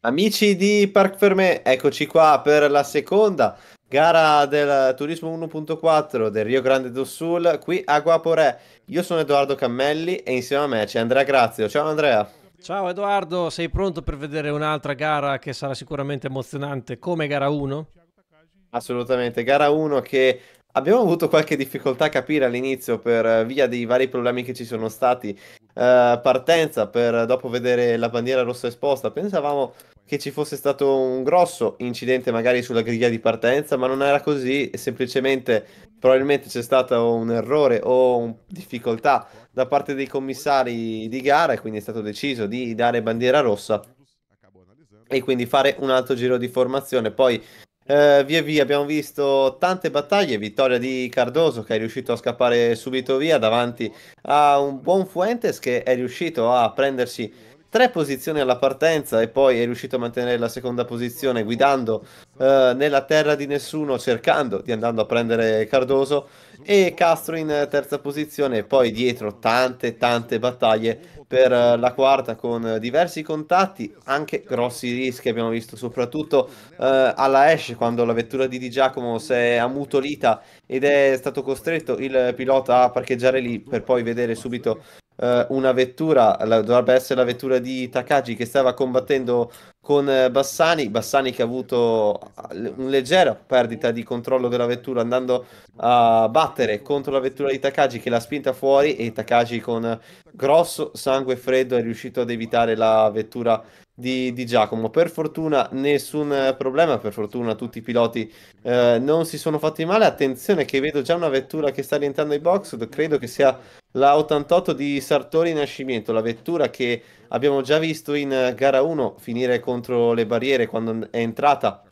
Amici di Parc Fermé, eccoci qua per la seconda gara del Turismo 1.4 del Rio Grande do Sul, qui a Guaporé. Io sono Edoardo Cammelli e insieme a me c'è Andrea Grazio. Ciao Andrea. Ciao Edoardo, sei pronto per vedere un'altra gara che sarà sicuramente emozionante come gara 1? Assolutamente, gara 1 che Abbiamo avuto qualche difficoltà a capire all'inizio per eh, via dei vari problemi che ci sono stati. Uh, partenza per dopo vedere la bandiera rossa esposta, pensavamo che ci fosse stato un grosso incidente magari sulla griglia di partenza, ma non era così, semplicemente probabilmente c'è stato un errore o un difficoltà da parte dei commissari di gara e quindi è stato deciso di dare bandiera rossa e quindi fare un altro giro di formazione. Poi eh, via via abbiamo visto tante battaglie, vittoria di Cardoso che è riuscito a scappare subito via davanti a un buon Fuentes che è riuscito a prendersi tre posizioni alla partenza e poi è riuscito a mantenere la seconda posizione guidando eh, nella terra di nessuno, cercando di andare a prendere Cardoso e Castro in eh, terza posizione e poi dietro tante tante battaglie per eh, la quarta con diversi contatti, anche grossi rischi abbiamo visto soprattutto eh, alla Ash quando la vettura di Di Giacomo si è ammutolita ed è stato costretto il pilota a parcheggiare lì per poi vedere subito eh, una vettura, la, dovrebbe essere la vettura di Takagi che stava combattendo con eh, Bassani, Bassani che ha avuto eh, una leggera perdita di controllo della vettura andando a battere contro la vettura di Takagi che l'ha spinta fuori e Takagi con grosso sangue freddo è riuscito ad evitare la vettura di, di, Giacomo. Per fortuna nessun eh, problema, per fortuna tutti i piloti eh, non si sono fatti male. Attenzione che vedo già una vettura che sta rientrando ai box, credo che sia la 88 di Sartori Nascimento, la vettura che abbiamo già visto in eh, gara 1 finire contro le barriere quando è entrata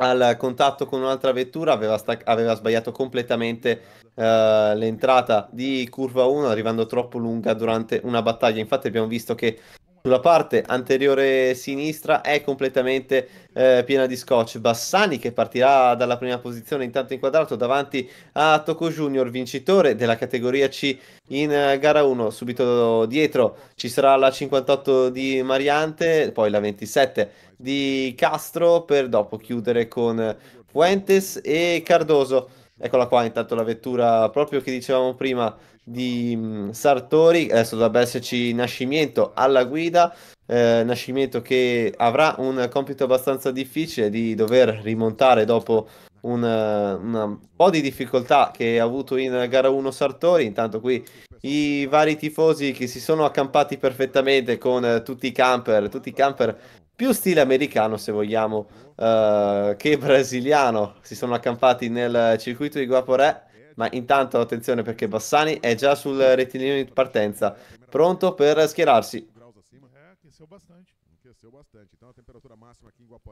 al contatto con un'altra vettura, aveva, aveva sbagliato completamente uh, l'entrata di curva 1 arrivando troppo lunga durante una battaglia. Infatti abbiamo visto che sulla parte anteriore sinistra è completamente eh, piena di scotch. Bassani che partirà dalla prima posizione intanto inquadrato davanti a Tocco Junior, vincitore della categoria C in eh, gara 1. Subito dietro ci sarà la 58 di Mariante, poi la 27 di Castro per dopo chiudere con Fuentes e Cardoso. Eccola qua, intanto la vettura proprio che dicevamo prima di Sartori, adesso dovrebbe esserci Nascimento alla guida, eh, Nascimento che avrà un compito abbastanza difficile di dover rimontare dopo un, eh, un po' di difficoltà che ha avuto in gara 1 Sartori, intanto qui i vari tifosi che si sono accampati perfettamente con tutti i camper, tutti i camper più stile americano se vogliamo eh, che brasiliano, si sono accampati nel circuito di Guaporé ma intanto attenzione perché Bassani è già sul rettilineo di partenza, pronto per schierarsi.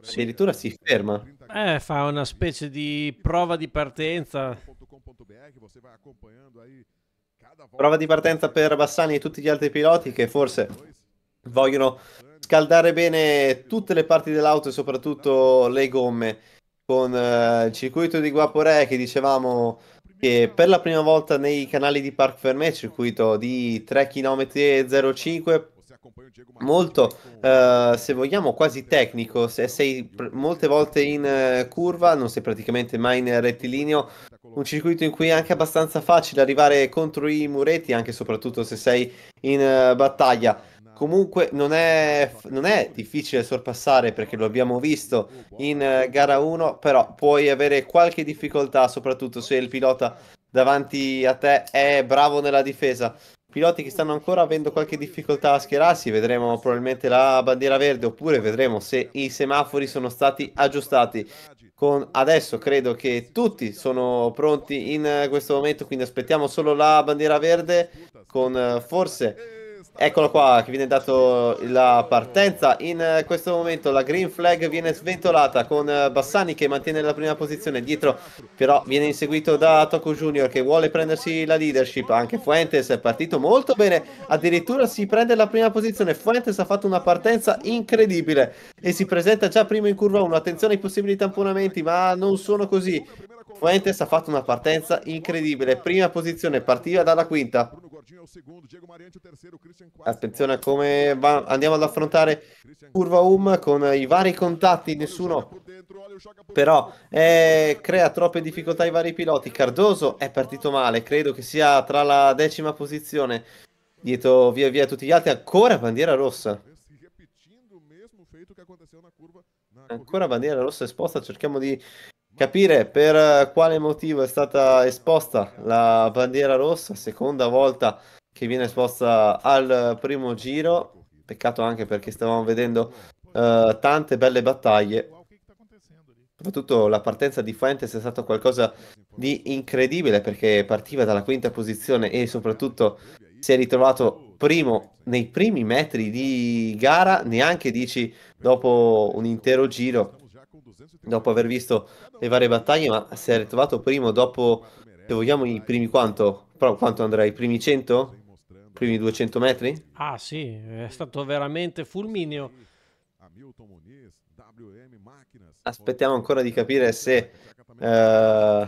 Se addirittura si ferma. Eh, fa una specie di prova di partenza. Prova di partenza per Bassani e tutti gli altri piloti che forse vogliono scaldare bene tutte le parti dell'auto e soprattutto le gomme con eh, il circuito di Guaporè che dicevamo che per la prima volta nei canali di Park Fermé, circuito di 3 km 05, molto, eh, se vogliamo, quasi tecnico, se sei molte volte in eh, curva, non sei praticamente mai in rettilineo, un circuito in cui è anche abbastanza facile arrivare contro i muretti, anche soprattutto se sei in eh, battaglia. Comunque non è, non è, difficile sorpassare perché lo abbiamo visto in eh, gara 1, però puoi avere qualche difficoltà soprattutto se il pilota davanti a te è bravo nella difesa. Piloti che stanno ancora avendo qualche difficoltà a schierarsi, vedremo probabilmente la bandiera verde oppure vedremo se i semafori sono stati aggiustati. Con adesso credo che tutti sono pronti in eh, questo momento, quindi aspettiamo solo la bandiera verde con eh, forse Eccolo qua che viene dato la partenza. In eh, questo momento la green flag viene sventolata con eh, Bassani che mantiene la prima posizione dietro, però viene inseguito da Toko Junior che vuole prendersi la leadership. Anche Fuentes è partito molto bene, addirittura si prende la prima posizione. Fuentes ha fatto una partenza incredibile e si presenta già primo in curva 1. Attenzione ai possibili tamponamenti, ma non sono così. Fuentes ha fatto una partenza incredibile, prima posizione, partiva dalla quinta. Attenzione a come va... andiamo ad affrontare Curva Um con i vari contatti, nessuno però eh, crea troppe difficoltà ai vari piloti. Cardoso è partito male, credo che sia tra la decima posizione dietro via via tutti gli altri, ancora bandiera rossa. Ancora bandiera rossa esposta, cerchiamo di capire per eh, quale motivo è stata esposta la bandiera rossa, seconda volta che viene esposta al primo giro, peccato anche perché stavamo vedendo uh, tante belle battaglie, soprattutto la partenza di Fuentes è stata qualcosa di incredibile perché partiva dalla quinta posizione e soprattutto si è ritrovato primo nei primi metri di gara, neanche dici dopo un intero giro, dopo aver visto le varie battaglie, ma si è ritrovato o dopo, se vogliamo, i primi quanto? Però quanto andrà? I primi 100? I primi 200 metri? Ah sì, è stato veramente fulmineo. Aspettiamo ancora di capire se uh,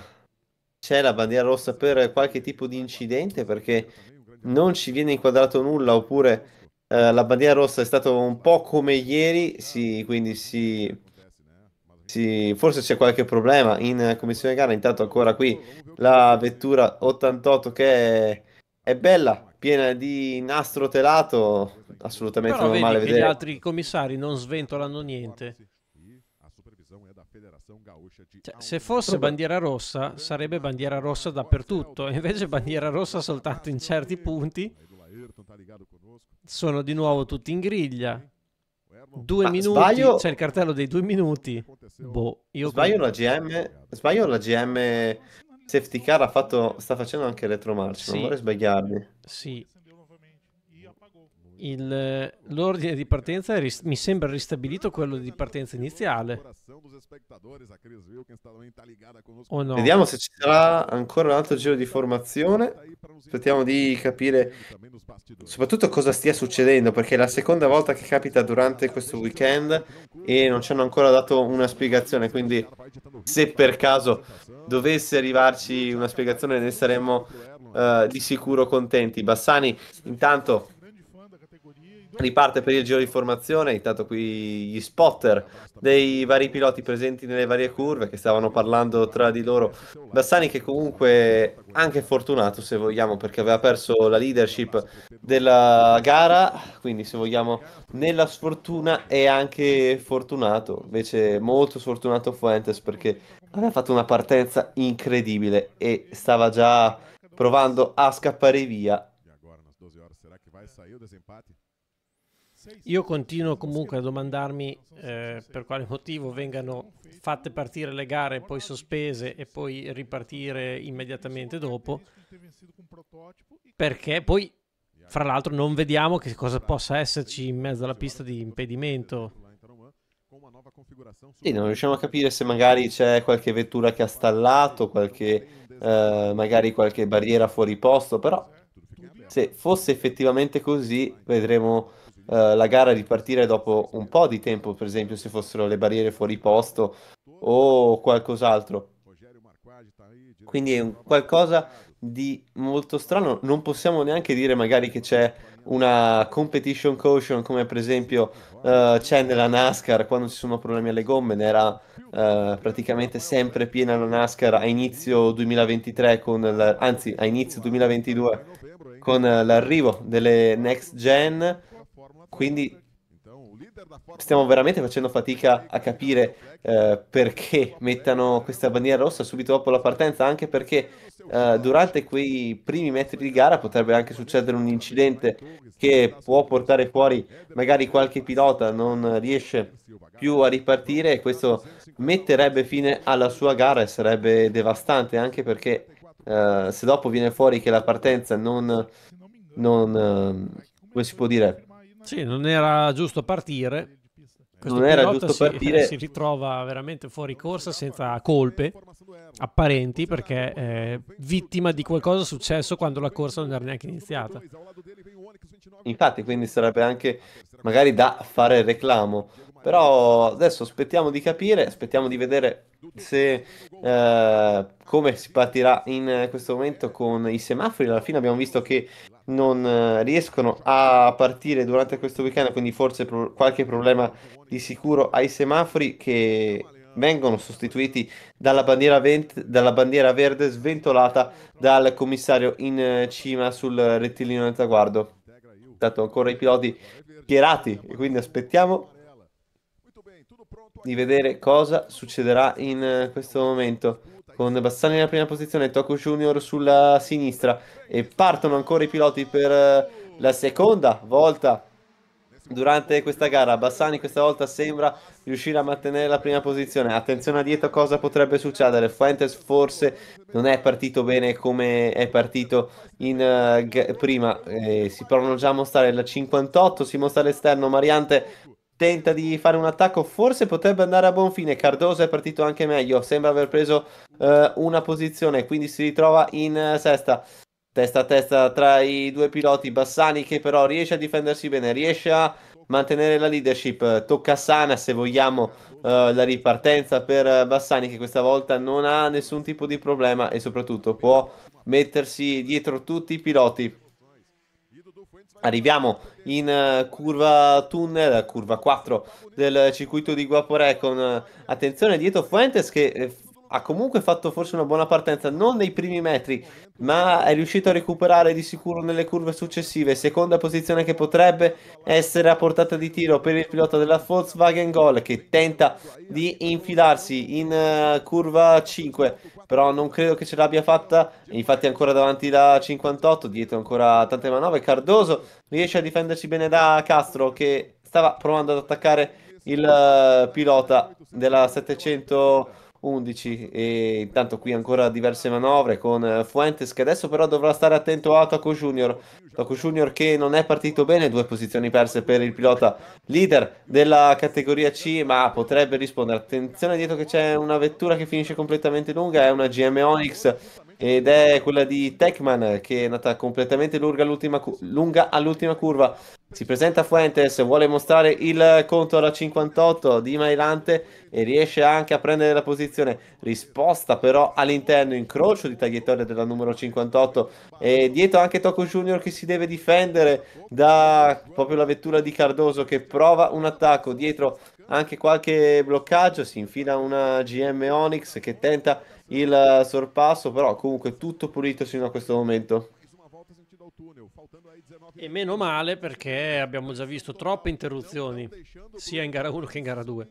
c'è la bandiera rossa per qualche tipo di incidente, perché non ci viene inquadrato nulla, oppure uh, la bandiera rossa è stata un po' come ieri, si, quindi si sì, forse c'è qualche problema in commissione gara, intanto ancora qui la vettura 88 che è, è bella, piena di nastro telato, assolutamente Però normale vedi vedere. gli altri commissari non sventolano niente. Cioè, se fosse bandiera rossa, sarebbe bandiera rossa dappertutto, invece bandiera rossa soltanto in certi punti. Sono di nuovo tutti in griglia due Ma minuti, sbaglio... c'è il cartello dei due minuti. Boh, io sbaglio credo... la GM, sbaglio la GM Safety Car fatto, sta facendo anche retromarcia, sì. non vorrei sbagliarmi. Sì, il, l'ordine di partenza è, mi sembra ristabilito quello di partenza iniziale. Oh no. Vediamo se ci sarà ancora un altro giro di formazione. Aspettiamo di capire soprattutto cosa stia succedendo, perché è la seconda volta che capita durante questo weekend e non ci hanno ancora dato una spiegazione, quindi se per caso dovesse arrivarci una spiegazione ne saremmo uh, di sicuro contenti. Bassani intanto Riparte per il giro di formazione, intanto qui gli spotter dei vari piloti presenti nelle varie curve che stavano parlando tra di loro. Bassani che comunque anche fortunato se vogliamo perché aveva perso la leadership della gara, quindi se vogliamo nella sfortuna è anche fortunato, invece molto sfortunato Fuentes perché aveva fatto una partenza incredibile e stava già provando a scappare via. Agora nas 12 horas, será que vai sair o desempate? Io continuo comunque a domandarmi eh, per quale motivo vengano fatte partire le gare, poi sospese e poi ripartire immediatamente dopo, perché poi, fra l'altro, non vediamo che cosa possa esserci in mezzo alla pista di impedimento. Sì, non riusciamo a capire se magari c'è qualche vettura che ha stallato, qualche, eh, magari qualche barriera fuori posto, però se fosse effettivamente così vedremo eh, la gara ripartire dopo un po' di tempo, per esempio se fossero le barriere fuori posto o qualcos'altro. Quindi è un qualcosa di molto strano, non possiamo neanche dire magari che c'è una competition caution come per esempio uh, c'è nella NASCAR quando ci sono problemi alle gomme, ne era uh, praticamente sempre piena la NASCAR a inizio 2023 con la, anzi a inizio 2022 con l'arrivo delle next gen quindi stiamo veramente facendo fatica a capire eh, perché mettano questa bandiera rossa subito dopo la partenza, anche perché eh, durante quei primi metri di gara potrebbe anche succedere un incidente che può portare fuori magari qualche pilota, non riesce più a ripartire e questo metterebbe fine alla sua gara e sarebbe devastante, anche perché eh, se dopo viene fuori che la partenza non... non eh, come si può dire? Sì, non era giusto partire. Questo non era giusto si, partire. Si ritrova veramente fuori corsa senza colpe apparenti perché è eh, vittima di qualcosa successo quando la corsa non era neanche iniziata. Infatti, quindi sarebbe anche magari da fare reclamo. Però adesso aspettiamo di capire, aspettiamo di vedere se eh, come si partirà in questo momento con i semafori. Alla fine abbiamo visto che non eh, riescono a partire durante questo weekend, quindi forse pro- qualche problema di sicuro ai semafori che vengono sostituiti dalla bandiera, vent- dalla bandiera verde sventolata dal commissario in eh, cima sul rettilineo del traguardo. Intanto ancora i piloti schierati e quindi aspettiamo di vedere cosa succederà in eh, questo momento con Bassani nella prima posizione, Tocco Junior sulla sinistra e partono ancora i piloti per eh, la seconda volta durante questa gara. Bassani questa volta sembra riuscire a mantenere la prima posizione. Attenzione a dietro cosa potrebbe succedere. Fuentes forse non è partito bene come è partito in, uh, prima. Eh, si provano già a mostrare la 58, si mostra all'esterno Mariante tenta di fare un attacco, forse potrebbe andare a buon fine. Cardoso è partito anche meglio, sembra aver preso eh, una posizione, quindi si ritrova in eh, sesta. Testa a testa tra i due piloti, Bassani che però riesce a difendersi bene, riesce a mantenere la leadership, tocca sana se vogliamo eh, la ripartenza per Bassani che questa volta non ha nessun tipo di problema e soprattutto può mettersi dietro tutti i piloti Arriviamo in eh, curva tunnel, curva 4 del circuito di Guaporé con eh, attenzione dietro Fuentes che eh, ha comunque fatto forse una buona partenza, non nei primi metri, ma è riuscito a recuperare di sicuro nelle curve successive. Seconda posizione che potrebbe essere a portata di tiro per il pilota della Volkswagen Gol che tenta di infilarsi in uh, curva 5, però non credo che ce l'abbia fatta. Infatti, ancora davanti da 58, dietro ancora tante manovre. Cardoso riesce a difendersi bene da Castro che stava provando ad attaccare il uh, pilota della 700. 11 e intanto qui ancora diverse manovre con Fuentes che adesso però dovrà stare attento a Taco Junior Taco Junior che non è partito bene due posizioni perse per il pilota leader della categoria C ma potrebbe rispondere attenzione dietro che c'è una vettura che finisce completamente lunga è una GM Onyx ed è quella di Techman che è nata completamente lunga all'ultima, cu- lunga all'ultima curva. Si presenta a Fuentes, vuole mostrare il conto alla 58 di Mailante e riesce anche a prendere la posizione. Risposta però all'interno, incrocio di tagliatoria della numero 58 e dietro anche Tocco Junior che si deve difendere da proprio la vettura di Cardoso che prova un attacco. Dietro anche qualche bloccaggio, si infila una GM Onyx che tenta il sorpasso, però comunque tutto pulito fino a questo momento. E meno male perché abbiamo già visto troppe interruzioni, sia in gara 1 che in gara 2.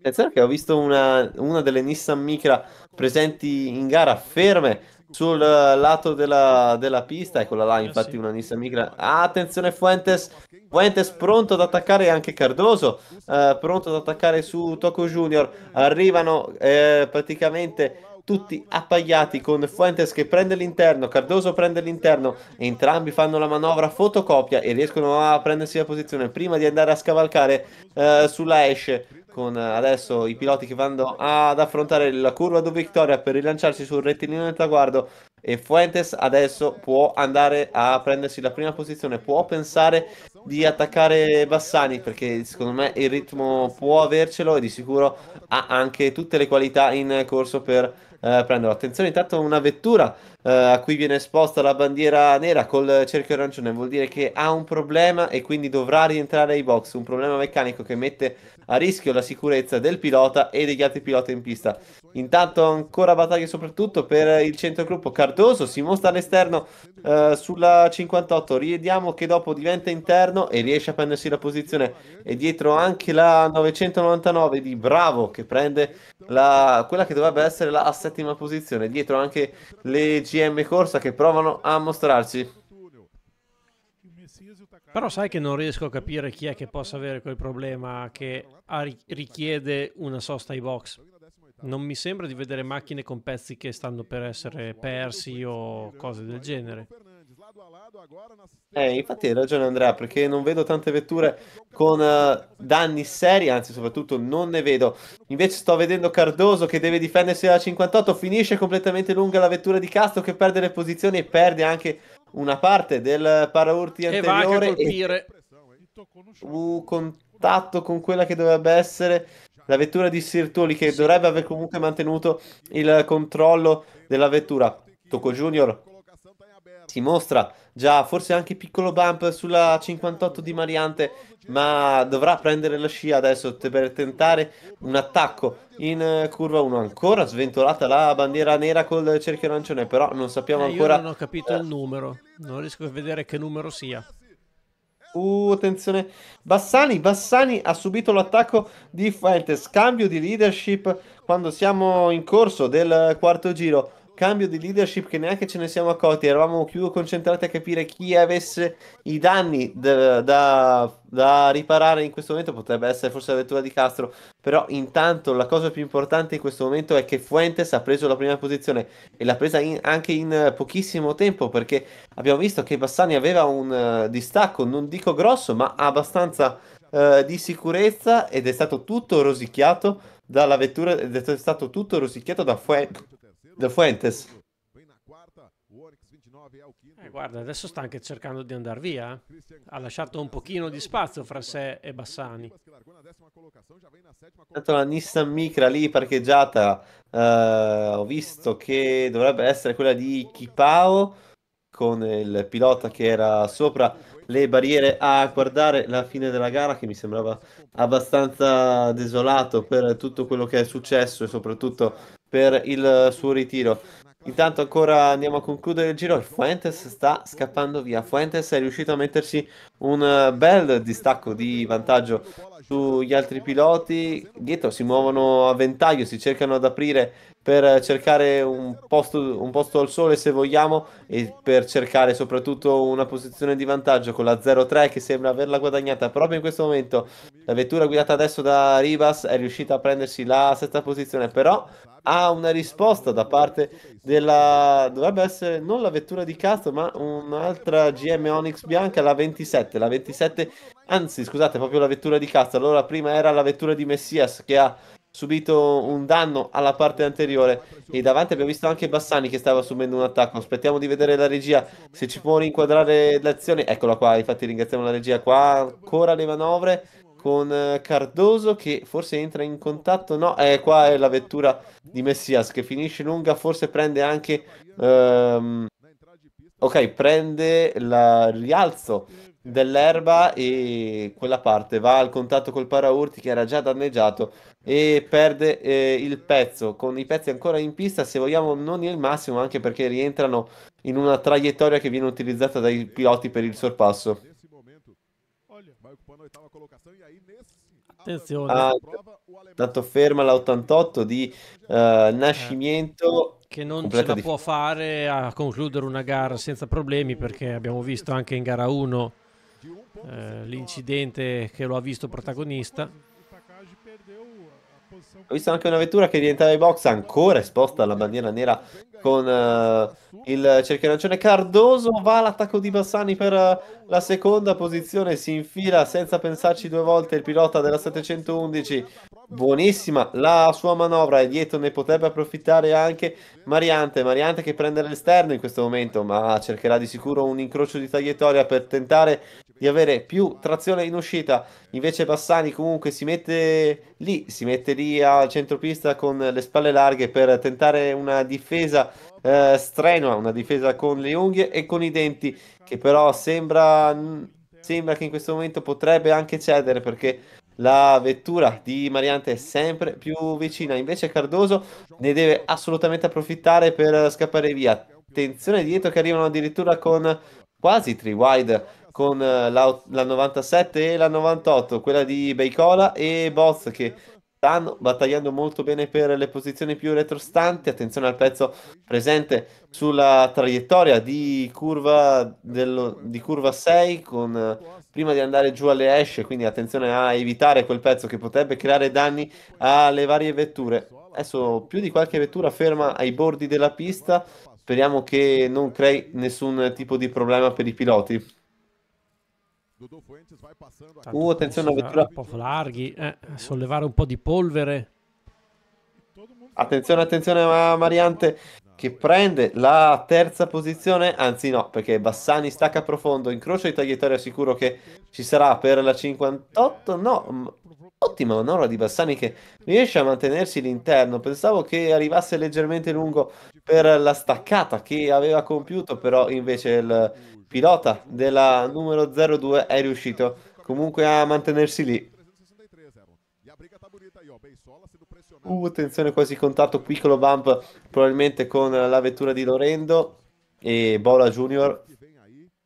Attenzione che ho visto una, una delle Nissan Micra presenti in gara ferme, sul eh, lato della, della pista, eccola là, eh, infatti una Nissan Micra. Ah, attenzione Fuentes, Fuentes pronto ad attaccare anche Cardoso, eh, pronto ad attaccare su Toco Junior. Arrivano eh, praticamente tutti appaiati con Fuentes che prende l'interno, Cardoso prende l'interno, entrambi fanno la manovra fotocopia e riescono a prendersi la posizione prima di andare a scavalcare eh, sulla esce con eh, adesso i piloti che vanno ad affrontare la curva do vittoria per rilanciarsi sul rettilineo del traguardo e Fuentes adesso può andare a prendersi la prima posizione, può pensare di attaccare Bassani perché secondo me il ritmo può avercelo e di sicuro ha anche tutte le qualità in corso per eh, prenderlo. Attenzione intanto una vettura eh, a cui viene esposta la bandiera nera col cerchio arancione vuol dire che ha un problema e quindi dovrà rientrare ai box, un problema meccanico che mette a rischio la sicurezza del pilota e degli altri piloti in pista. Intanto ancora battaglie soprattutto per il centrogruppo Cardoso, si mostra all'esterno eh, sulla 58, rivediamo che dopo diventa interno e riesce a prendersi la posizione e dietro anche la 999 di Bravo che prende la, quella che dovrebbe essere la settima posizione, dietro anche le DCM corsa che provano a mostrarci. Però sai che non riesco a capire chi è che possa avere quel problema che richiede una sosta ai box. Non mi sembra di vedere macchine con pezzi che stanno per essere persi o cose del genere. Eh, infatti hai ragione Andrea, perché non vedo tante vetture con uh, danni seri, anzi soprattutto non ne vedo. Invece sto vedendo Cardoso che deve difendersi dalla 58, finisce completamente lunga la vettura di Castro che perde le posizioni e perde anche una parte del paraurti anteriore. E va a colpire. E... Uh, contatto con quella che dovrebbe essere la vettura di Sirtoli che dovrebbe aver comunque mantenuto il controllo della vettura. Tocco Junior si mostra già forse anche piccolo bump sulla 58 di Mariante, ma dovrà prendere la scia adesso per tentare un attacco in eh, curva 1 ancora sventolata la bandiera nera col cerchio arancione, però non sappiamo eh, ancora. Io non ho capito il numero, non riesco a vedere che numero sia. Uh, attenzione, Bassani, Bassani ha subito l'attacco di Fuentes, cambio di leadership quando siamo in corso del quarto giro cambio di leadership che neanche ce ne siamo accorti, eravamo più concentrati a capire chi avesse i danni da, da, da, riparare in questo momento, potrebbe essere forse la vettura di Castro, però intanto la cosa più importante in questo momento è che Fuentes ha preso la prima posizione e l'ha presa in, anche in pochissimo tempo perché abbiamo visto che Bassani aveva un uh, distacco, non dico grosso, ma abbastanza uh, di sicurezza ed è stato tutto rosicchiato dalla vettura ed è stato tutto rosicchiato da Fuentes De Fuentes. Eh, guarda, adesso sta anche cercando di andare via. Eh. Ha lasciato un pochino di spazio fra sé e Bassani. Tanto la Nissan Micra lì parcheggiata, eh, ho visto che dovrebbe essere quella di Kipao con il pilota che era sopra le barriere a guardare la fine della gara che mi sembrava abbastanza desolato per tutto quello che è successo e soprattutto per il suo ritiro. Intanto ancora andiamo a concludere il giro. Fuentes sta scappando via. Fuentes è riuscito a mettersi un bel distacco di vantaggio sugli altri piloti. Dietro si muovono a ventaglio, si cercano ad aprire per cercare un posto, un posto, al sole se vogliamo e per cercare soprattutto una posizione di vantaggio con la 0-3 che sembra averla guadagnata proprio in questo momento la vettura guidata adesso da Rivas è riuscita a prendersi la sesta posizione però ha una risposta da parte della dovrebbe essere non la vettura di Castro ma un'altra GM Onyx bianca la 27 la 27 anzi scusate proprio la vettura di Castro allora prima era la vettura di Messias che ha subito un danno alla parte anteriore e davanti abbiamo visto anche Bassani che stava subendo un attacco aspettiamo di vedere la regia se ci può rinquadrare l'azione eccola qua infatti ringraziamo la regia qua ancora le manovre con eh, Cardoso che forse entra in contatto no eh, qua è la vettura di Messias che finisce lunga forse prende anche um, ok prende il rialzo dell'erba e quella parte va al contatto col paraurti che era già danneggiato e perde eh, il pezzo con i pezzi ancora in pista se vogliamo non il massimo anche perché rientrano in una traiettoria che viene utilizzata dai piloti per il sorpasso attenzione ha ah, dato ferma l'88 di uh, Nascimento eh, che non ce la di... può fare a concludere una gara senza problemi perché abbiamo visto anche in gara 1 eh, l'incidente che lo ha visto protagonista. Ho visto anche una vettura che rientrava in box ancora esposta alla bandiera nera con uh, il cerchionancione Cardoso. Va all'attacco di Bassani per uh, la seconda posizione. Si infila senza pensarci due volte il pilota della 711 buonissima la sua manovra e dietro ne potrebbe approfittare anche Mariante Mariante che prende l'esterno in questo momento ma cercherà di sicuro un incrocio di tagliatoria per tentare di avere più trazione in uscita invece Bassani comunque si mette lì si mette lì al centropista con le spalle larghe per tentare una difesa eh, strenua una difesa con le unghie e con i denti che però sembra, sembra che in questo momento potrebbe anche cedere perché la vettura di Mariante è sempre più vicina. Invece Cardoso ne deve assolutamente approfittare per scappare via. Attenzione dietro che arrivano addirittura con quasi 3 wide con la, la 97 e la 98, quella di Beicola e Boz che stanno battagliando molto bene per le posizioni più retrostanti. Attenzione al pezzo presente sulla traiettoria di curva, dello, di curva 6 con, prima di andare giù alle esce, quindi attenzione a evitare quel pezzo che potrebbe creare danni alle varie vetture. Adesso più di qualche vettura ferma ai bordi della pista, speriamo che non crei nessun tipo di problema per i piloti. Uh, attenzione avventura. Un po' larghi, eh, sollevare un po' di polvere. Attenzione, attenzione a Mariante che prende la terza posizione, anzi no, perché Bassani stacca profondo, incrocia i tagliatori sicuro che ci sarà per la 58, no, ottima manovra di Bassani che riesce a mantenersi l'interno, pensavo che arrivasse leggermente lungo per la staccata che aveva compiuto, però invece il, pilota della numero 02 è riuscito comunque a mantenersi lì. Uh, attenzione quasi contatto, piccolo bump probabilmente con la vettura di Lorendo e Bola Junior,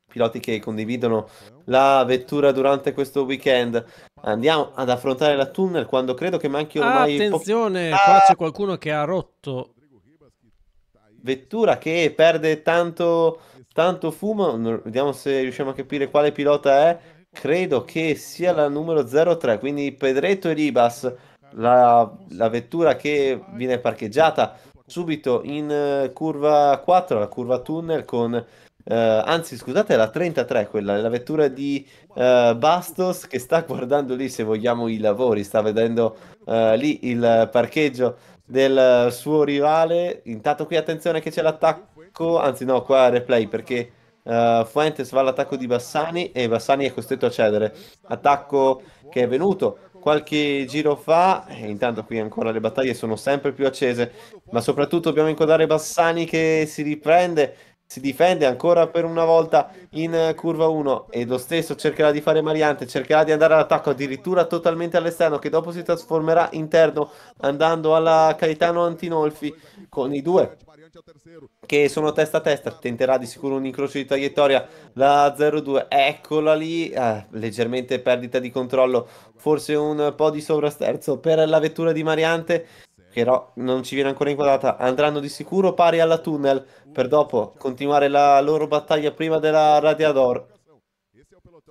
piloti che condividono la vettura durante questo weekend. Andiamo ad affrontare la tunnel quando credo che manchi ormai... Attenzione, po- qua c'è qualcuno che ha rotto. Vettura che perde tanto tanto fumo, vediamo se riusciamo a capire quale pilota è, credo che sia la numero 03, quindi Pedretto e Ribas, la, la vettura che viene parcheggiata subito in eh, curva 4, la curva tunnel con... Uh, anzi, scusate, è la 33 quella, è la vettura di uh, Bastos che sta guardando lì, se vogliamo, i lavori, sta vedendo lì il parcheggio del suo rivale. Intanto qui attenzione che c'è l'attacco attacco, anzi no, qua replay perché uh, Fuentes va all'attacco di Bassani e Bassani è costretto a cedere. Attacco che è venuto qualche giro fa e intanto qui ancora le battaglie sono sempre più accese, ma soprattutto dobbiamo inquadrare Bassani che si riprende si difende ancora per una volta in curva 1 e lo stesso cercherà di fare Mariante, cercherà di andare all'attacco addirittura totalmente all'esterno che dopo si trasformerà interno andando alla Caetano Antinolfi con i due che sono testa a testa, tenterà di sicuro un incrocio di traiettoria la 0-2, eccola lì, eh, leggermente perdita di controllo, forse un po' di sovrasterzo per la vettura di Mariante, però non ci viene ancora inquadrata, andranno di sicuro pari alla tunnel per dopo continuare la loro battaglia prima della Radiador.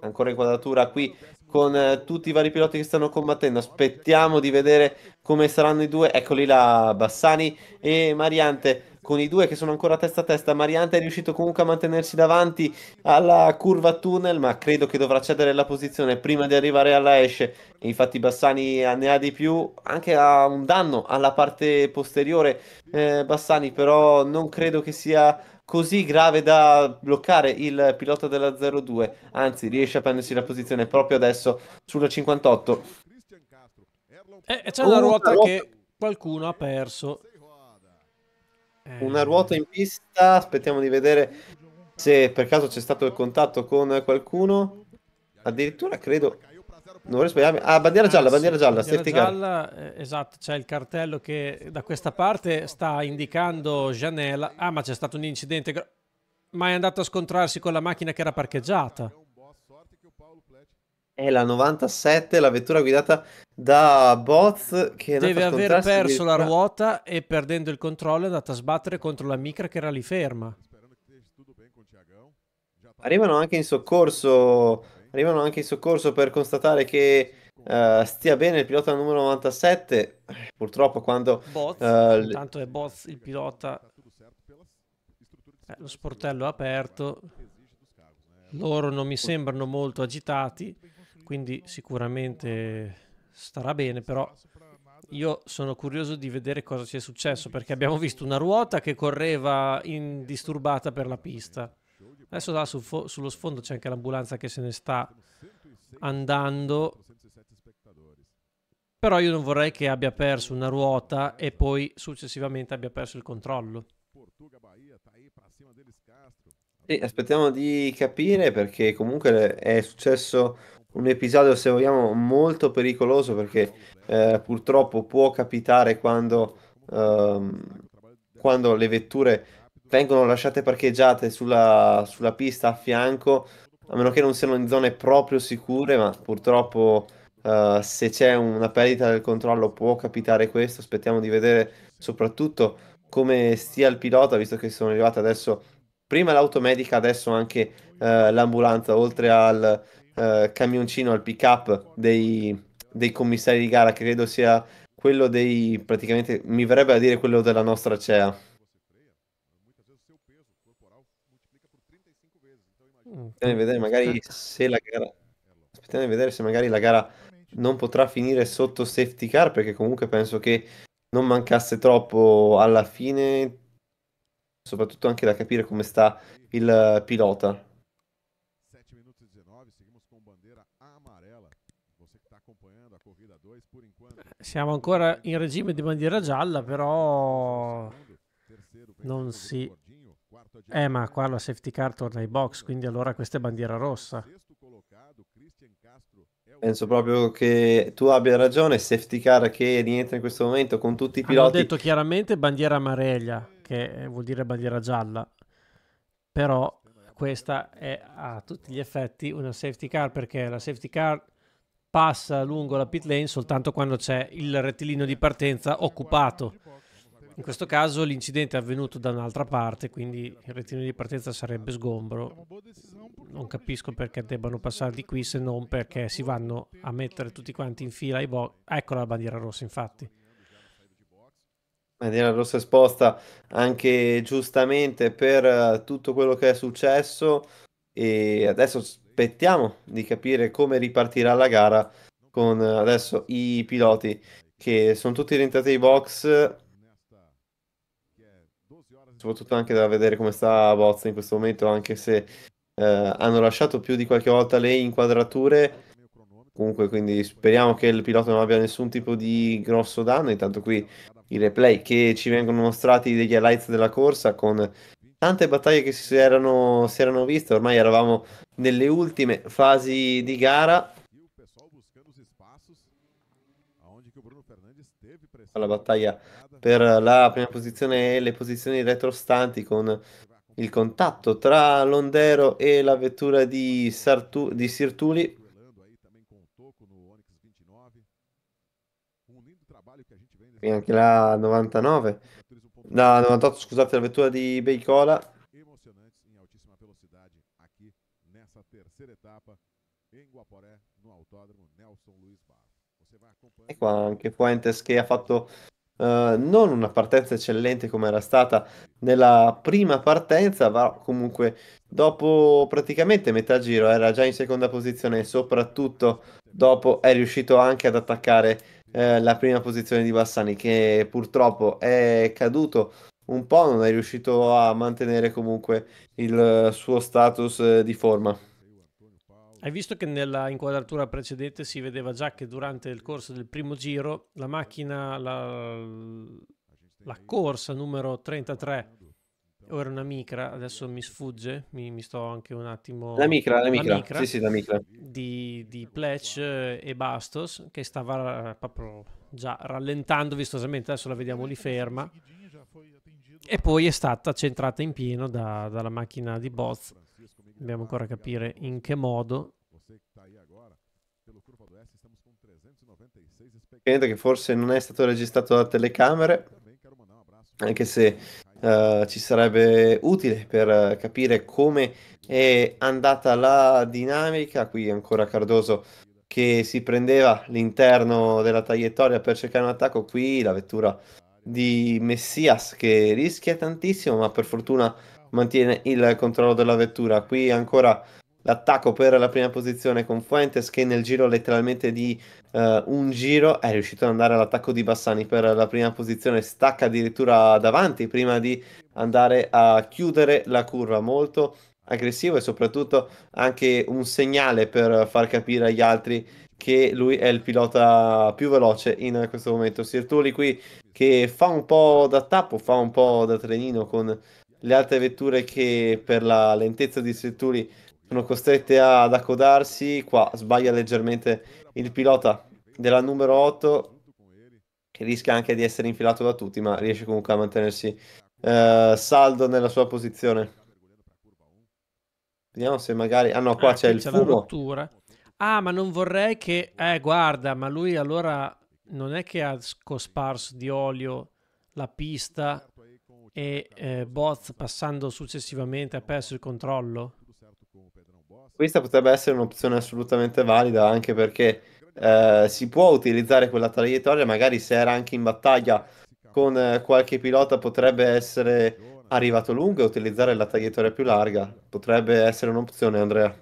Ancora inquadratura qui con eh, tutti i vari piloti che stanno combattendo. Aspettiamo di vedere come saranno i due. Eccoli là, Bassani e Mariante. Con i due che sono ancora testa a testa, Mariante è riuscito comunque a mantenersi davanti alla curva tunnel, ma credo che dovrà cedere la posizione prima di arrivare alla esce. Infatti, Bassani ne ha di più, anche ha un danno alla parte posteriore. Eh, Bassani, però, non credo che sia così grave da bloccare il pilota della 02, anzi riesce a prendersi la posizione proprio adesso sulla 58. Eh, e c'è una, ruota, ruota che qualcuno ha perso. Una ruota in pista, aspettiamo di vedere se per caso c'è stato il contatto con qualcuno. Addirittura credo non vorrei sbagliarmi. Ah, bandiera eh, gialla, ah, bandiera sì, gialla, bandiera gialla, eh, esatto, c'è il cartello che da questa parte sta indicando Janela. Ah, ma c'è stato un incidente. Ma è andato a scontrarsi con la macchina che era parcheggiata. È la 97, la vettura guidata da Boz che deve aver perso di... la ruota e perdendo il controllo è andata a sbattere contro la micra che era lì ferma. Arrivano anche in soccorso arrivano anche in soccorso per constatare che uh, stia bene il pilota numero 97. Purtroppo quando... Boz, uh, eh, intanto è Boz il pilota. Eh, lo sportello è aperto. Loro non mi sembrano molto agitati, quindi sicuramente starà bene, però io sono curioso di vedere cosa sia successo perché abbiamo visto una ruota che correva indisturbata per la pista Adesso là sul fo- sullo sfondo c'è anche l'ambulanza che se ne sta andando. Però io non vorrei che abbia perso una ruota e poi successivamente abbia perso il controllo. E aspettiamo di capire perché comunque è successo un episodio, se vogliamo, molto pericoloso perché eh, purtroppo può capitare quando, ehm, quando le vetture vengono lasciate parcheggiate sulla, sulla pista a fianco, a meno che non siano in zone proprio sicure, ma purtroppo uh, se c'è una perdita del controllo può capitare questo, aspettiamo di vedere soprattutto come stia il pilota, visto che sono arrivate adesso prima l'automedica, adesso anche uh, l'ambulanza, oltre al uh, camioncino, al pick-up dei, dei commissari di gara, che credo sia quello dei, praticamente mi verrebbe a dire quello della nostra CEA. Aspettiamo di vedere magari se la gara. Aspettiamo di vedere se magari la gara non potrà finire sotto safety car perché comunque penso che non mancasse troppo alla fine soprattutto anche da capire come sta il pilota siamo ancora in regime di bandiera gialla però non si eh, ma qua la safety car torna ai box, quindi allora questa è bandiera rossa. Penso proprio che tu abbia ragione, safety car che rientra in questo momento con tutti i piloti. Ho detto chiaramente bandiera amarella, che eh, vuol dire bandiera gialla, però questa è a tutti gli effetti una safety car perché la safety car passa lungo la pit lane soltanto quando c'è il rettilineo di partenza occupato in questo caso l'incidente è avvenuto da un'altra parte, quindi il rettino di partenza sarebbe sgombro. Non capisco perché debbano passare di qui se non perché si vanno a mettere tutti quanti in fila ai box. Eccola la bandiera rossa, infatti. Bandiera rossa esposta anche giustamente per eh, tutto quello che è successo e adesso aspettiamo di capire come ripartirà la gara con eh, adesso i piloti che sono tutti rientrati ai box soprattutto anche da vedere come sta Bozza in questo momento, anche se eh, hanno lasciato più di qualche volta le inquadrature. Comunque, quindi speriamo che il pilota non abbia nessun tipo di grosso danno. Intanto qui i replay che ci vengono mostrati degli highlights della corsa con tante battaglie che si erano, si erano viste. Ormai eravamo nelle ultime fasi di gara. La battaglia per la prima posizione e le posizioni retrostanti con il contatto tra Londero e la vettura di, Sartu- di Sirtuli. E anche la 99, la 98 scusate, la vettura di Beicola. E qua anche Fuentes che ha fatto eh, non una partenza eccellente come era stata nella prima partenza, ma comunque dopo praticamente metà giro era già in seconda posizione e soprattutto dopo è riuscito anche ad attaccare eh, la prima posizione di Bassani che purtroppo è caduto un po', non è riuscito a mantenere comunque il eh, suo status eh, di forma. Hai visto che nella inquadratura precedente si vedeva già che durante il corso del primo giro la macchina, la, la corsa numero 33, o era una micra, adesso mi sfugge, mi, mi sto anche un attimo... La micra, la micra, la micra sì sì, la micra. Di, di Pletch eh, e Bastos, che stava eh, proprio già rallentando vistosamente, adesso la vediamo lì ferma. E poi è stata centrata in pieno da, dalla macchina di Boz dobbiamo ancora capire in che modo dipende che forse non è stato registrato da telecamere, anche se uh, ci sarebbe utile per eh, capire come è andata la dinamica. Qui ancora Cardoso che si prendeva l'interno della traiettoria per cercare un attacco. Qui la vettura di Messias che rischia tantissimo, ma per fortuna mantiene il controllo della vettura. Qui ancora l'attacco per la prima posizione con Fuentes che nel giro letteralmente di Uh, un giro è riuscito ad andare all'attacco di Bassani per la prima posizione, stacca addirittura davanti prima di andare a chiudere la curva, molto aggressivo e soprattutto anche un segnale per far capire agli altri che lui è il pilota più veloce in questo momento. Sirtuli qui che fa un po' da tappo, fa un po' da trenino con le altre vetture che per la lentezza di Sirtuli sono costrette ad accodarsi. Qua sbaglia leggermente il pilota della numero 8 che rischia anche di essere infilato da tutti, ma riesce comunque a mantenersi eh, saldo nella sua posizione. Vediamo se magari... Ah no, qua ah, c'è il c'è fumo. La Ah, ma non vorrei che... Eh, guarda, ma lui allora non è che ha cosparso di olio la pista e eh, Boz passando successivamente ha perso il controllo? Questa potrebbe essere un'opzione assolutamente valida anche perché eh, si può utilizzare quella traiettoria, magari se era anche in battaglia con eh, qualche pilota potrebbe essere arrivato lungo e utilizzare la traiettoria più larga. Potrebbe essere un'opzione, Andrea.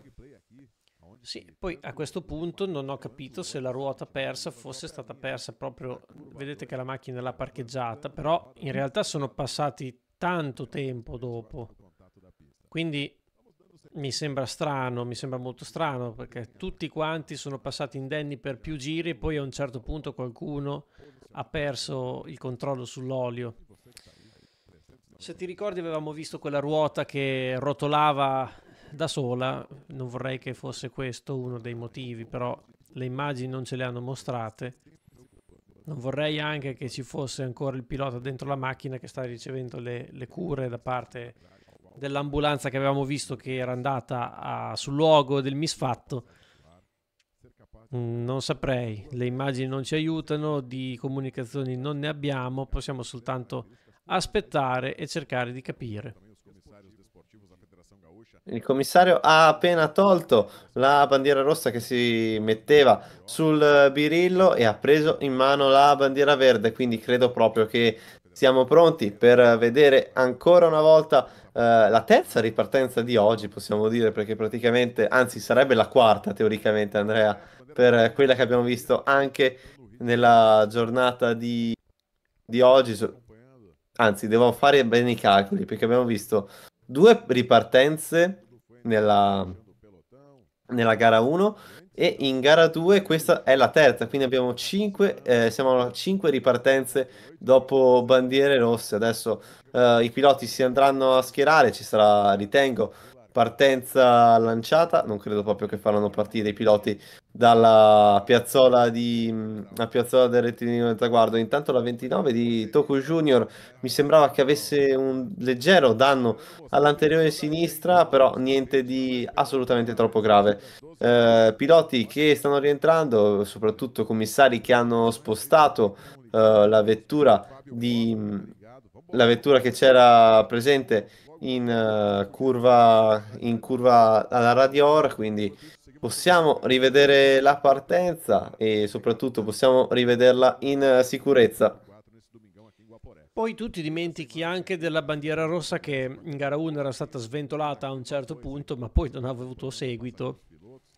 Sì, poi a questo punto non ho capito se la ruota persa fosse stata persa proprio, vedete che la macchina l'ha parcheggiata, però in realtà sono passati tanto tempo dopo. Quindi mi sembra strano, mi sembra molto strano perché tutti quanti sono passati indenni per più giri e poi a un certo punto qualcuno ha perso il controllo sull'olio. Se ti ricordi avevamo visto quella ruota che rotolava da sola, non vorrei che fosse questo uno dei motivi, però le immagini non ce le hanno mostrate. Non vorrei anche che ci fosse ancora il pilota dentro la macchina che sta ricevendo le, le cure da parte dell'ambulanza che avevamo visto che era andata a, sul luogo del misfatto. Mm, non saprei, le immagini non ci aiutano, di comunicazioni non ne abbiamo, possiamo soltanto aspettare e cercare di capire. Il commissario ha appena tolto la bandiera rossa che si metteva sul birillo e ha preso in mano la bandiera verde, quindi credo proprio che siamo pronti per vedere ancora una volta eh, la terza ripartenza di oggi, possiamo dire, perché praticamente, anzi sarebbe la quarta teoricamente Andrea, eh, per quella che abbiamo visto anche eh. nella giornata di, di oggi. Anzi, devo fare bene i calcoli perché abbiamo visto due ripartenze nella, nella gara 1 e in gara 2 questa è la terza, quindi abbiamo 5, eh, siamo a 5 ripartenze dopo bandiere rosse. Adesso eh, i piloti si andranno a schierare, ci sarà, ritengo, partenza lanciata, non credo proprio che faranno partire i piloti dalla piazzola, di, piazzola del rettilineo del traguardo. Intanto la 29 di Toku Junior mi sembrava che avesse un leggero danno all'anteriore sinistra, però niente di assolutamente troppo grave. Eh, piloti che stanno rientrando, soprattutto commissari che hanno spostato eh, la vettura di la vettura che c'era presente in, uh, curva, in curva alla radio ora, quindi possiamo rivedere la partenza e soprattutto possiamo rivederla in eh, sicurezza. Poi tu ti dimentichi anche della bandiera rossa che in gara 1 era stata sventolata a un certo punto, ma poi non ha avuto seguito.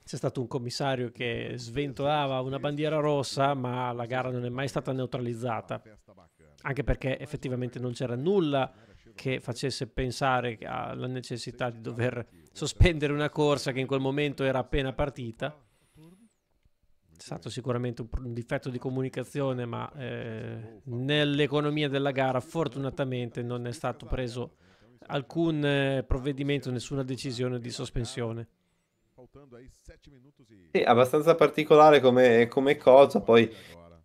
C'è stato un commissario che sventolava una bandiera rossa, ma la gara non è mai stata neutralizzata. Anche perché effettivamente non c'era nulla che facesse pensare alla necessità di dover sospendere una corsa che in quel momento era appena partita. È stato sicuramente un, difetto di comunicazione, ma eh, nell'economia della gara fortunatamente non è stato preso eh, alcun eh, provvedimento, nessuna decisione di sospensione. Sì, abbastanza particolare come, come cosa, poi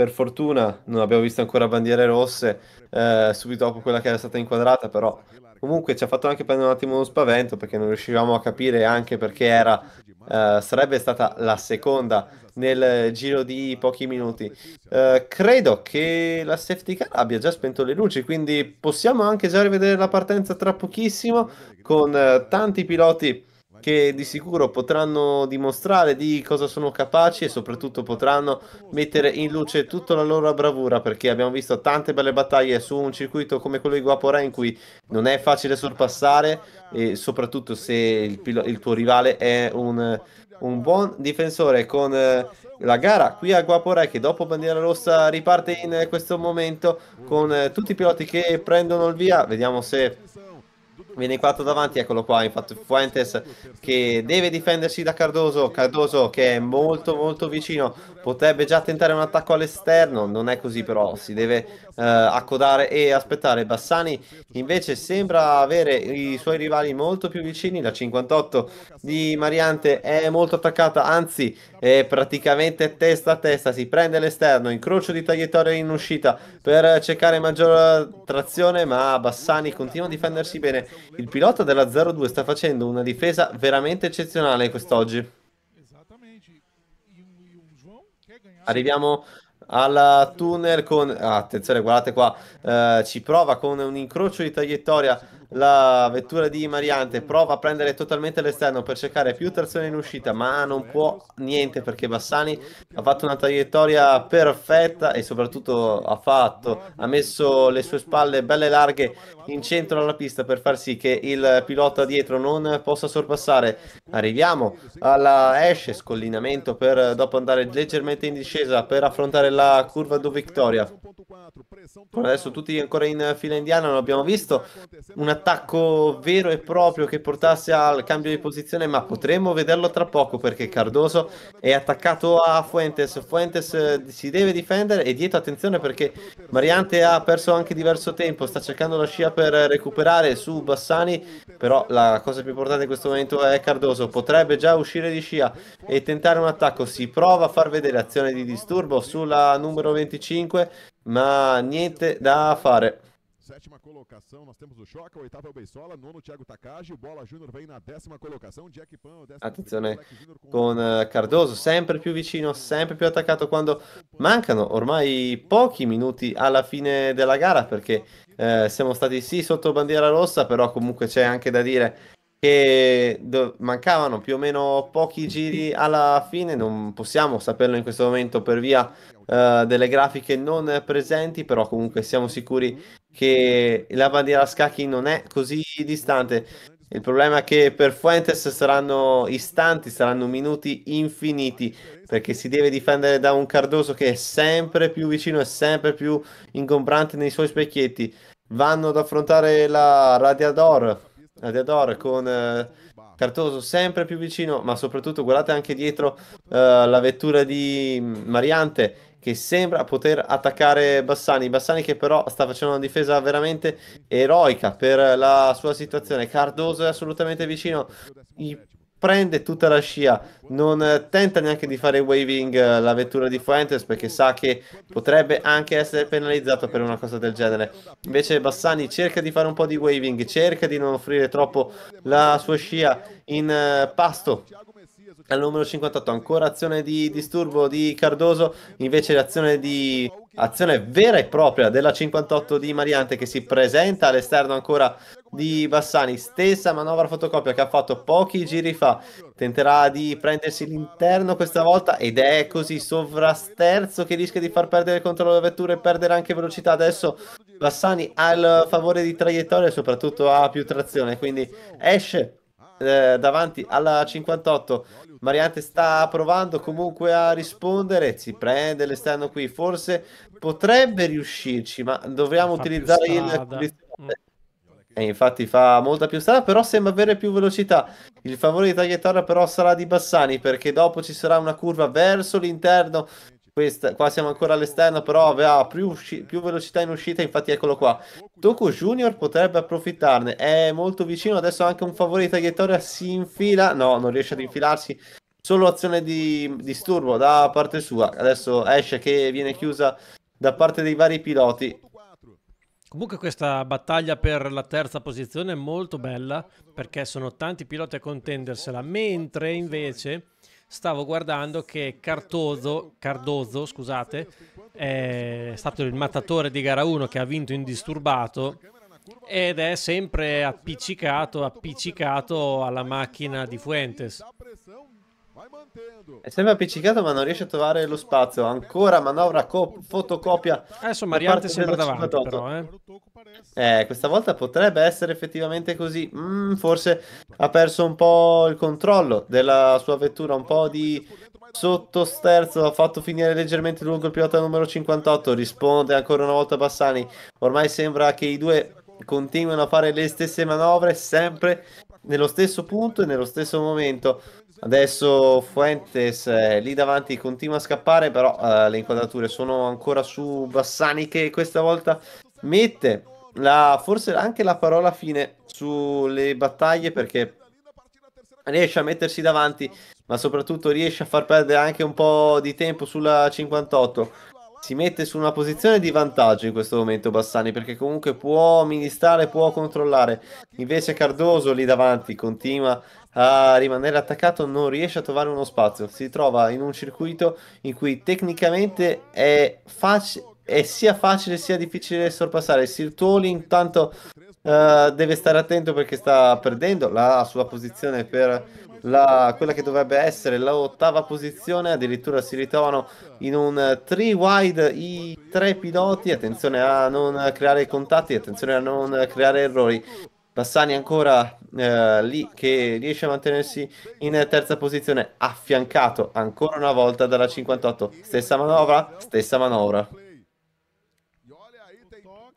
per fortuna non abbiamo visto ancora bandiere rosse eh, subito dopo quella che era stata inquadrata, però comunque ci ha fatto anche prendere un attimo uno spavento perché non riuscivamo a capire anche perché era, eh, sarebbe stata la seconda nel giro di pochi minuti. Eh, credo che la safety car abbia già spento le luci, quindi possiamo anche già rivedere la partenza tra pochissimo con eh, tanti piloti che di sicuro potranno dimostrare di cosa sono capaci e soprattutto potranno mettere in luce tutta la loro bravura perché abbiamo visto tante belle battaglie su un circuito come quello di Guaporé in cui non è facile sorpassare e soprattutto se il, pilo- il tuo rivale è un, un buon difensore con eh, la gara qui a Guaporé che dopo bandiera rossa riparte in questo momento con eh, tutti i piloti che prendono il via vediamo se viene inquadrato davanti, eccolo qua, infatti Fuentes che deve difendersi da Cardoso, Cardoso che è molto molto vicino, potrebbe già tentare un attacco all'esterno, non è così però, si deve eh, accodare e aspettare. Bassani invece sembra avere i suoi rivali molto più vicini, la 58 di Mariante è molto attaccata, anzi è praticamente testa a testa, si prende l'esterno, incrocio di tagliatoria in uscita per cercare maggior trazione, ma Bassani continua a difendersi bene il pilota della 02 sta facendo una difesa veramente eccezionale quest'oggi. Arriviamo al tunnel con... Ah, attenzione, guardate qua, eh, ci prova con un incrocio di traiettoria la vettura di Mariante prova a prendere totalmente l'esterno per cercare più trazione in uscita, ma non può niente perché Bassani ha fatto una traiettoria perfetta e soprattutto ha, fatto, ha messo le sue spalle belle larghe in centro alla pista per far sì che il pilota dietro non possa sorpassare. Arriviamo alla esce, scollinamento per dopo andare leggermente in discesa per affrontare la curva do Victoria. Per adesso tutti ancora in fila indiana, non abbiamo visto una attacco vero e proprio che portasse al cambio di posizione, ma potremmo vederlo tra poco perché Cardoso è attaccato a Fuentes. Fuentes eh, si deve difendere e dietro attenzione perché Mariante ha perso anche diverso tempo, sta cercando la scia per recuperare su Bassani, però la cosa più importante in questo momento è Cardoso, potrebbe già uscire di scia e tentare un attacco, si prova a far vedere azione di disturbo sulla numero 25, ma niente da fare. Sétima colocação, nós temos o Choca, oitavo é o Beisola, nono Thiago Takagi, o Bola Júnior vem na décima colocazione. Jack Pan, décima Attenzione con eh, Cardoso, sempre più vicino, sempre più attaccato quando mancano ormai pochi minuti alla fine della gara perché eh, siamo stati sì sotto bandiera rossa, però comunque c'è anche da dire che mancavano più o meno pochi giri alla fine, non possiamo saperlo in questo momento per via uh, delle grafiche non presenti, però comunque siamo sicuri che la bandiera a scacchi non è così distante. Il problema è che per Fuentes saranno istanti, saranno minuti infiniti, perché si deve difendere da un Cardoso che è sempre più vicino e sempre più ingombrante nei suoi specchietti. Vanno ad affrontare la Radiador, Radiador con eh, Cardoso sempre più vicino, ma soprattutto guardate anche dietro eh, la vettura di mm, Mariante che sembra poter attaccare Bassani. Bassani che però sta facendo una difesa veramente eroica per la sua situazione. Cardoso è assolutamente vicino. I prende tutta la scia, non tenta neanche di fare waving eh, la vettura di Fuentes perché sa che potrebbe anche essere penalizzato per una cosa del genere. Invece Bassani cerca di fare un po' di waving, cerca di non offrire troppo la sua scia in eh, pasto al numero 58 ancora azione di disturbo di Cardoso invece l'azione di azione vera e propria della 58 di Mariante che si presenta all'esterno ancora di Bassani stessa manovra fotocopia che ha fatto pochi giri fa tenterà di prendersi l'interno questa volta ed è così sovrasterzo che rischia di far perdere il controllo della vettura e perdere anche velocità adesso Bassani ha il favore di traiettoria e soprattutto ha più trazione quindi esce eh, davanti alla 58. Mariante sta provando comunque a rispondere. Si prende l'esterno qui. Forse potrebbe riuscirci, ma dovremmo fa utilizzare il E mm. eh, infatti fa molta più strada, però sembra avere più velocità. Il favore di tagliatorra però sarà di Bassani, perché dopo ci sarà una curva verso l'interno questa, qua siamo ancora all'esterno, però aveva più, più, velocità in uscita, infatti eccolo qua. Toku Junior potrebbe approfittarne, è molto vicino, adesso anche un favore di tagliatoria, si infila, no, non riesce ad infilarsi, solo azione di disturbo da parte sua. Adesso esce che viene chiusa da parte dei vari piloti. Comunque questa battaglia per la terza posizione è molto bella perché sono tanti piloti a contendersela, mentre invece stavo guardando che Cardozo, Cardozo scusate, è stato il mattatore di gara 1 che ha vinto indisturbato ed è sempre appiccicato, appiccicato alla macchina di Fuentes. È sempre appiccicato ma non riesce a trovare lo spazio. Ancora manovra fotocopia. Adesso Mariante sembra davanti però, eh. eh. questa volta potrebbe essere effettivamente così. Mm, forse ha perso un po' il controllo della sua vettura, un po' di sottosterzo, ha fatto finire leggermente lungo il pilota numero 58, risponde ancora una volta Bassani. Ormai sembra che i due continuino a fare le stesse manovre sempre nello stesso punto e nello stesso momento. Adesso Fuentes eh, lì davanti continua a scappare, però eh, le inquadrature sono ancora su Bassani che questa volta mette la, forse anche la parola fine sulle battaglie perché riesce a mettersi davanti, ma soprattutto riesce a far perdere anche un po' di tempo sulla 58. Si mette su una posizione di vantaggio in questo momento Bassani perché comunque può amministrare, può controllare. Invece Cardoso lì davanti continua a rimanere attaccato non riesce a trovare uno spazio, si trova in un circuito in cui tecnicamente è, faci- è sia facile sia difficile sorpassare. Sirtoli intanto uh, deve stare attento perché sta perdendo la sua posizione per la, quella che dovrebbe essere la ottava posizione, addirittura si ritrovano in un 3 wide i tre piloti, attenzione a non creare contatti, attenzione a non creare errori. Bassani ancora eh, lì che riesce a mantenersi in terza posizione, affiancato ancora una volta dalla 58. Stessa manovra, stessa manovra.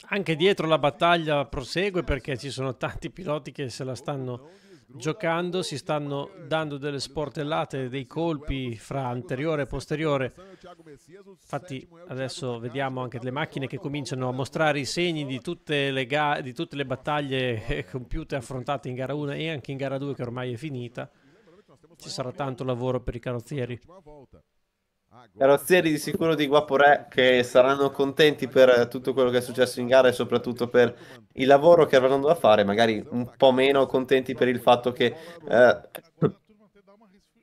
Anche dietro la battaglia prosegue perché ci sono tanti piloti che se la stanno giocando si stanno dando delle sportellate, dei colpi fra anteriore e posteriore. Infatti adesso vediamo anche le macchine che cominciano a mostrare i segni di tutte le, ga- di tutte le battaglie eh, compiute e affrontate in gara 1 e anche in gara 2 che ormai è finita. Ci sarà tanto lavoro per i carrozzieri. Carrozzieri ah, di sicuro di Guapore che saranno contenti per tutto quello che è successo in gara e soprattutto per il lavoro che avranno da fare, magari un po' meno contenti per il fatto che eh,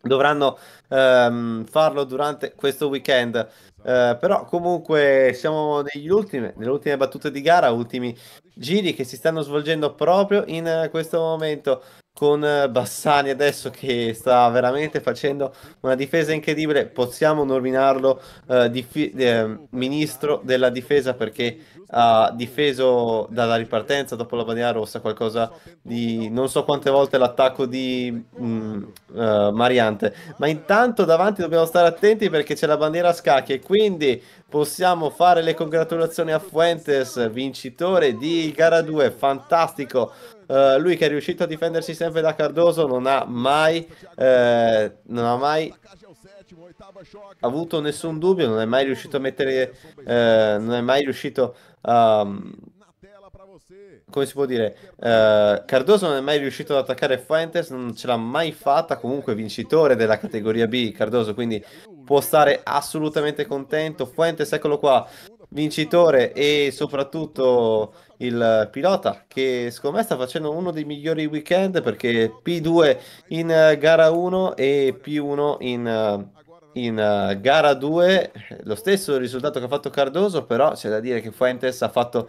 dovranno ehm, farlo durante questo weekend. Eh, però comunque siamo negli ultimi, nelle ultime battute di gara, ultimi giri che si stanno svolgendo proprio in questo momento con eh, Bassani adesso che sta veramente facendo una difesa incredibile. Possiamo nominarlo eh, difi- eh, ministro della difesa perché ha difeso dalla ripartenza dopo la bandiera rossa qualcosa di non so quante volte l'attacco di mh, mm, eh, uh, Mariante. Ma intanto davanti dobbiamo stare attenti perché c'è la bandiera a scacchi e quindi possiamo fare le congratulazioni a Fuentes, vincitore di gara 2, fantastico eh, lui che è riuscito a difendersi sempre da Cardoso non ha mai, eh, non ha mai avuto nessun dubbio, non è mai riuscito a mettere, eh, non è mai riuscito a... Um, come si può dire, eh, Cardoso non è mai riuscito ad attaccare Fuentes, non ce l'ha mai fatta, comunque vincitore della categoria B Cardoso, quindi può stare assolutamente contento. Fuentes, eccolo qua, vincitore e soprattutto il pilota che secondo me sta facendo uno dei migliori weekend perché P2 in gara 1 e P1 in, in gara 2 lo stesso risultato che ha fatto Cardoso però c'è da dire che Fuentes ha fatto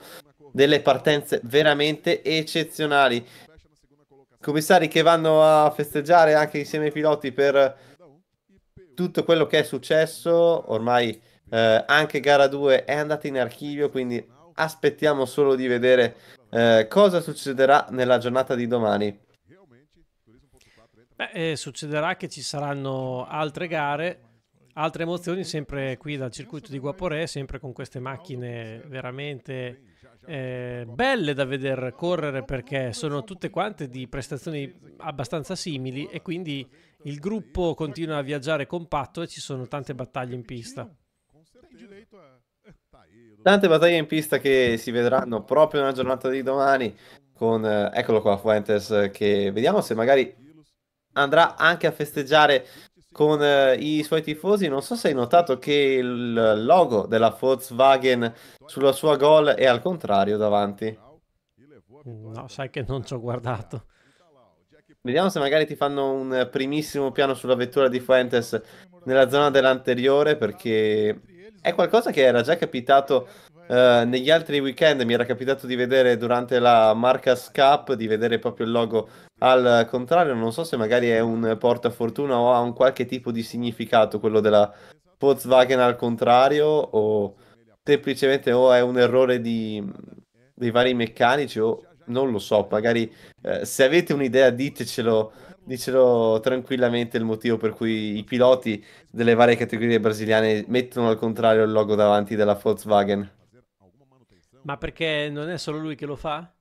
delle partenze veramente eccezionali commissari che vanno a festeggiare anche insieme ai piloti per tutto quello che è successo ormai eh, anche gara 2 è andata in archivio, quindi aspettiamo solo di vedere eh, cosa succederà nella giornata di domani. Beh, eh, succederà che ci saranno altre gare, altre emozioni sempre qui dal circuito di Guaporé, sempre con queste macchine veramente eh, belle da vedere correre perché sono tutte quante di prestazioni abbastanza simili e quindi il gruppo continua a viaggiare compatto e ci sono tante battaglie in pista. Sei Tante battaglie in pista che si vedranno proprio nella giornata di domani con, eh, eccolo qua, Fuentes, che vediamo se magari andrà anche a festeggiare con eh, i suoi tifosi. Non so se hai notato che il logo della Volkswagen sulla sua gol è al contrario davanti. No, sai che non ci ho guardato. Vediamo se magari ti fanno un primissimo piano sulla vettura di Fuentes nella zona dell'anteriore perché è qualcosa che era già capitato eh, negli altri weekend, mi era capitato di vedere durante la Marcas Cup, di vedere proprio il logo al contrario, non so se magari è un portafortuna o ha un qualche tipo di significato quello della Volkswagen al contrario o semplicemente o è un errore di, dei vari meccanici o non lo so, magari eh, se avete un'idea ditecelo dicelo tranquillamente il motivo per cui i piloti delle varie categorie brasiliane mettono al contrario il logo davanti della Volkswagen. Ma perché non è solo lui che lo fa?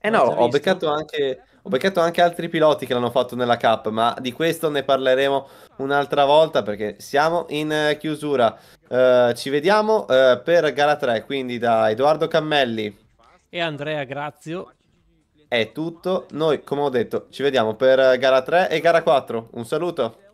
Eh no, ho beccato, anche, ho beccato, anche, altri piloti che l'hanno fatto nella Cup, ma di questo ne parleremo un'altra volta perché siamo in chiusura. Uh, ci vediamo uh, per gara 3, quindi da Edoardo Cammelli e Andrea Grazio è tutto. Noi, come ho detto, ci vediamo per gara 3 e gara 4. Un saluto.